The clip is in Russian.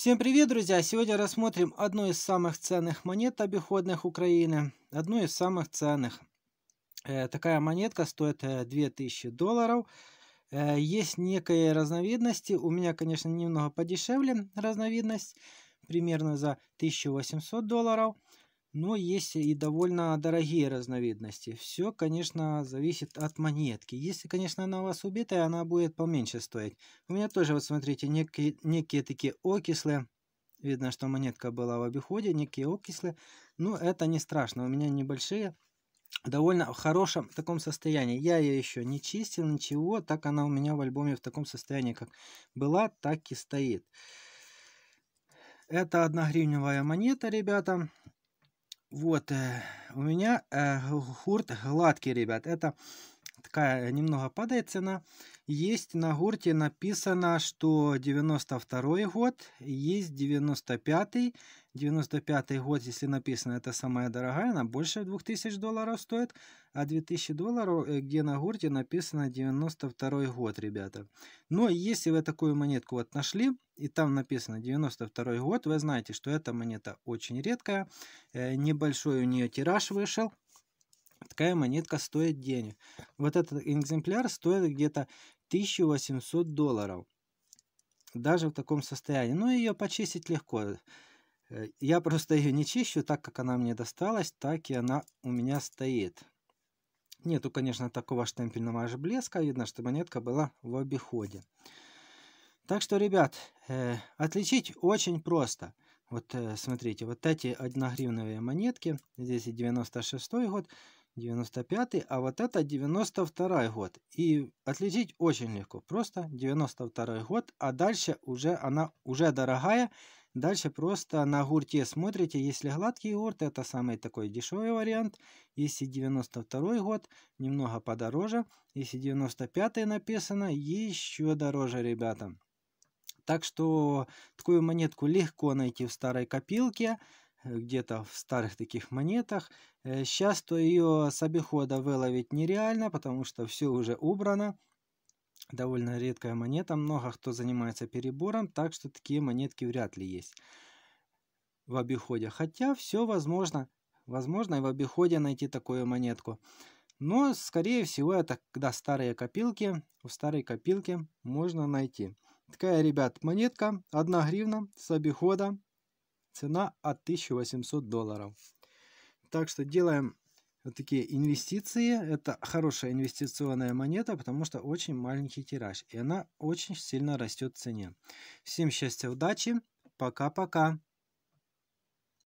Всем привет, друзья! Сегодня рассмотрим одну из самых ценных монет обиходных Украины. Одну из самых ценных. Э, такая монетка стоит 2000 э, долларов. Э, есть некие разновидности. У меня, конечно, немного подешевле разновидность. Примерно за 1800 долларов. Но есть и довольно дорогие разновидности. Все, конечно, зависит от монетки. Если, конечно, она у вас убитая, она будет поменьше стоить. У меня тоже, вот смотрите, некие, некие такие окислы. Видно, что монетка была в обиходе, некие окислы. Но ну, это не страшно, у меня небольшие. Довольно в хорошем таком состоянии. Я ее еще не чистил, ничего. Так она у меня в альбоме в таком состоянии, как была, так и стоит. Это одногривневая монета, ребята. Вот, э, у меня э, хурт гладкий, ребят. Это такая э, немного падает цена. Есть на гурте написано, что 92 год, есть 95 -й. 95 год, если написано, это самая дорогая, она больше 2000 долларов стоит, а 2000 долларов, э, где на гурте написано 92 год, ребята. Но если вы такую монетку вот нашли, и там написано 92 год, вы знаете, что эта монета очень редкая, э, небольшой у нее тираж вышел, такая монетка стоит денег. Вот этот экземпляр стоит где-то 1800 долларов. Даже в таком состоянии. Но ну, ее почистить легко. Э, я просто ее не чищу, так как она мне досталась, так и она у меня стоит. Нету, конечно, такого штемпельного аж блеска. Видно, что монетка была в обиходе. Так что, ребят, э, отличить очень просто. Вот э, смотрите, вот эти 1 гривновые монетки, здесь и 96 год, 95-й, а вот это 92-й год. И отличить очень легко, просто 92-й год, а дальше уже она уже дорогая. Дальше просто на гурте смотрите, если гладкий гурт, это самый такой дешевый вариант. Если 92 год, немного подороже. Если 95 написано, еще дороже, ребята. Так что такую монетку легко найти в старой копилке. Э, где-то в старых таких монетах. Сейчас э, то ее с обихода выловить нереально, потому что все уже убрано. Довольно редкая монета, много кто занимается перебором, так что такие монетки вряд ли есть в обиходе. Хотя все возможно, возможно и в обиходе найти такую монетку. Но, скорее всего, это когда старые копилки, в старой копилке можно найти. Такая, ребят, монетка, 1 гривна с обихода, Цена от 1800 долларов. Так что делаем вот такие инвестиции. Это хорошая инвестиционная монета, потому что очень маленький тираж. И она очень сильно растет в цене. Всем счастья, удачи. Пока-пока.